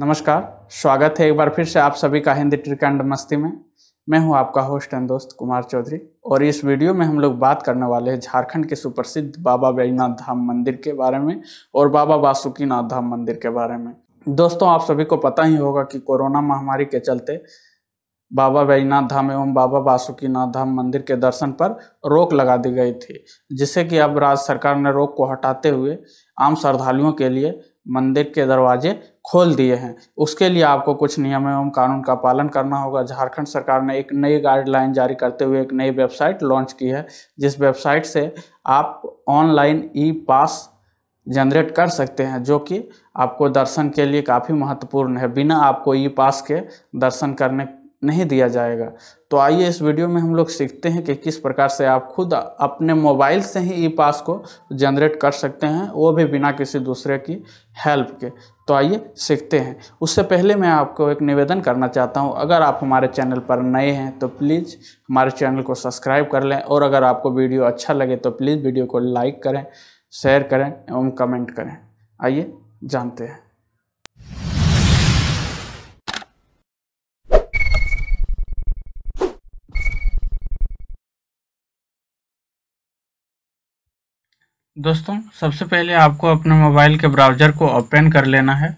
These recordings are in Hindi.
नमस्कार स्वागत है एक बार फिर से आप सभी का हिंदी ट्रिकांड मस्ती में मैं हूं आपका होस्ट एंड दोस्त कुमार चौधरी और इस वीडियो में हम लोग बात करने वाले हैं झारखंड के सुप्रसिद्ध बाबा बैजनाथ धाम मंदिर के बारे में और बाबा वासुकीनाथ धाम मंदिर के बारे में दोस्तों आप सभी को पता ही होगा कि कोरोना महामारी के चलते बाबा बैजनाथ धाम एवं बाबा बासुकीनाथ धाम मंदिर के दर्शन पर रोक लगा दी गई थी जिससे कि अब राज्य सरकार ने रोक को हटाते हुए आम श्रद्धालुओं के लिए मंदिर के दरवाजे खोल दिए हैं उसके लिए आपको कुछ नियम एवं कानून का पालन करना होगा झारखंड सरकार ने एक नई गाइडलाइन जारी करते हुए एक नई वेबसाइट लॉन्च की है जिस वेबसाइट से आप ऑनलाइन ई पास जनरेट कर सकते हैं जो कि आपको दर्शन के लिए काफ़ी महत्वपूर्ण है बिना आपको ई पास के दर्शन करने नहीं दिया जाएगा तो आइए इस वीडियो में हम लोग सीखते हैं कि किस प्रकार से आप खुद अपने मोबाइल से ही ई पास को जनरेट कर सकते हैं वो भी बिना किसी दूसरे की हेल्प के तो आइए सीखते हैं उससे पहले मैं आपको एक निवेदन करना चाहता हूं अगर आप हमारे चैनल पर नए हैं तो प्लीज़ हमारे चैनल को सब्सक्राइब कर लें और अगर आपको वीडियो अच्छा लगे तो प्लीज़ वीडियो को लाइक करें शेयर करें एवं कमेंट करें आइए जानते हैं दोस्तों सबसे पहले आपको अपने मोबाइल के ब्राउज़र को ओपन कर लेना है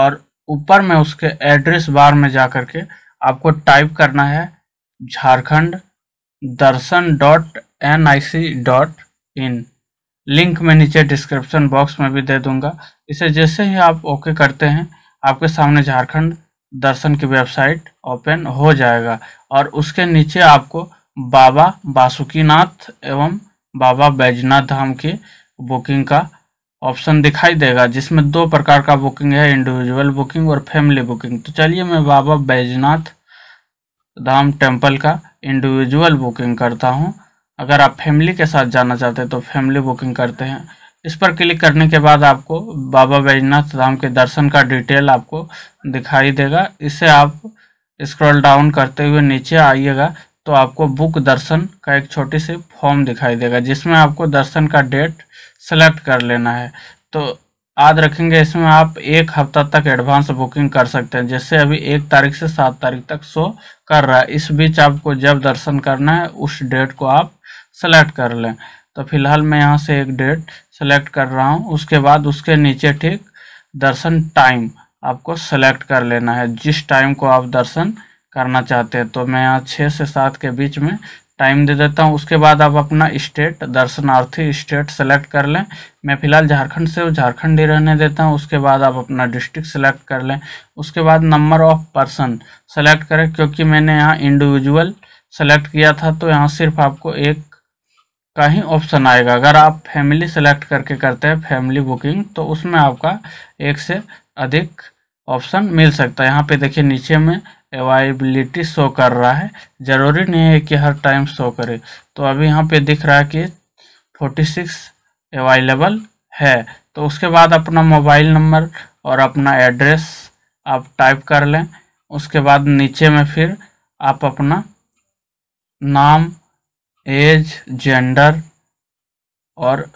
और ऊपर में उसके एड्रेस बार में जा कर के आपको टाइप करना है Jharkhand Darshan dot N I C dot in link मैं नीचे डिस्क्रिप्शन बॉक्स में भी दे दूंगा इसे जैसे ही आप ओके करते हैं आपके सामने झारखंड दर्शन की वेबसाइट ओपन हो जाएगा और उसके नीचे आपको बाबा बासुकीनाथ एवं बाबा बैजनाथ धाम की बुकिंग का ऑप्शन दिखाई देगा जिसमें दो प्रकार का बुकिंग है इंडिविजुअल बुकिंग और फैमिली बुकिंग तो चलिए मैं बाबा बैजनाथ धाम टेम्पल का इंडिविजुअल बुकिंग करता हूँ अगर आप फैमिली के साथ जाना चाहते हैं तो फैमिली बुकिंग करते हैं इस पर क्लिक करने के बाद आपको बाबा बैजनाथ धाम के दर्शन का डिटेल आपको दिखाई देगा इसे आप स्क्रॉल डाउन करते हुए नीचे आइएगा तो आपको बुक दर्शन का एक छोटी सी फॉर्म दिखाई देगा जिसमें आपको दर्शन का डेट सेलेक्ट कर लेना है तो याद रखेंगे इसमें आप एक हफ्ता तक एडवांस बुकिंग कर सकते हैं जैसे अभी एक तारीख से सात तारीख तक शो कर रहा है इस बीच आपको जब दर्शन करना है उस डेट को आप सेलेक्ट कर लें तो फिलहाल मैं यहाँ से एक डेट सेलेक्ट कर रहा हूँ उसके बाद उसके नीचे ठीक दर्शन टाइम आपको सेलेक्ट कर लेना है जिस टाइम को आप दर्शन करना चाहते हैं तो मैं यहाँ छः से सात के बीच में टाइम दे देता हूँ उसके बाद आप अपना स्टेट दर्शनार्थी स्टेट सेलेक्ट कर लें मैं फ़िलहाल झारखंड से झारखंड ही रहने देता हूँ उसके बाद आप अपना डिस्ट्रिक्ट सेलेक्ट कर लें उसके बाद नंबर ऑफ पर्सन सेलेक्ट करें क्योंकि मैंने यहाँ इंडिविजुअल सेलेक्ट किया था तो यहाँ सिर्फ आपको एक का ही ऑप्शन आएगा अगर आप फैमिली सेलेक्ट करके करते हैं फैमिली बुकिंग तो उसमें आपका एक से अधिक ऑप्शन मिल सकता है यहाँ पे देखिए नीचे में अवाइबिलिटी शो कर रहा है ज़रूरी नहीं है कि हर टाइम शो करे तो अभी यहाँ पे दिख रहा है कि 46 अवेलेबल है तो उसके बाद अपना मोबाइल नंबर और अपना एड्रेस आप टाइप कर लें उसके बाद नीचे में फिर आप अपना नाम एज जेंडर और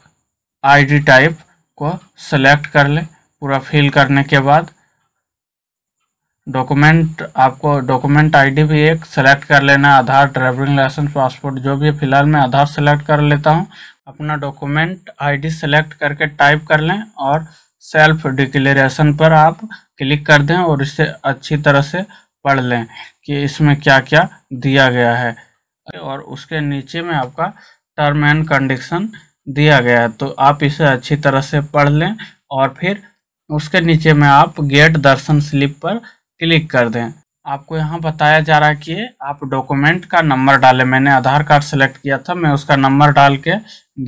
आईडी टाइप को सेलेक्ट कर लें पूरा फिल करने के बाद डॉक्यूमेंट आपको डॉक्यूमेंट आईडी भी एक सेलेक्ट कर लेना आधार ड्राइविंग लाइसेंस पासपोर्ट जो भी है फिलहाल मैं आधार सेलेक्ट कर लेता हूँ अपना डॉक्यूमेंट आईडी सेलेक्ट करके टाइप कर लें और सेल्फ डिक्लेरेशन पर आप क्लिक कर दें और इसे अच्छी तरह से पढ़ लें कि इसमें क्या क्या दिया गया है और उसके नीचे में आपका टर्म एंड कंडीशन दिया गया है तो आप इसे अच्छी तरह से पढ़ लें और फिर उसके नीचे में आप गेट दर्शन स्लिप पर क्लिक कर दें आपको यहाँ बताया जा रहा है कि आप डॉक्यूमेंट का नंबर डालें मैंने आधार कार्ड सेलेक्ट किया था मैं उसका नंबर डाल के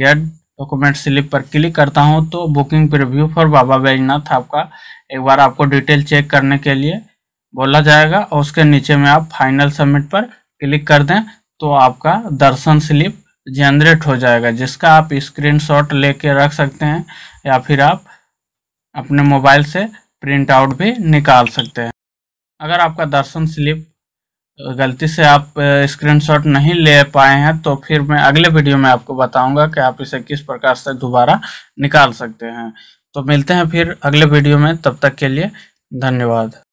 गेट डॉक्यूमेंट स्लिप पर क्लिक करता हूँ तो booking preview for Baba Baidyanath आपका एक बार आपको डिटेल चेक करने के लिए बोला जाएगा और उसके नीचे में आप फाइनल सबमिट पर क्लिक कर दें तो आपका दर्शन स्लिप जनरेट हो जाएगा जिसका आप स्क्रीन लेके रख सकते हैं या फिर आप अपने मोबाइल से प्रिंट आउट भी निकाल सकते हैं अगर आपका दर्शन स्लिप गलती से आप स्क्रीनशॉट नहीं ले पाए हैं तो फिर मैं अगले वीडियो में आपको बताऊंगा कि आप इसे किस प्रकार से दोबारा निकाल सकते हैं तो मिलते हैं फिर अगले वीडियो में तब तक के लिए धन्यवाद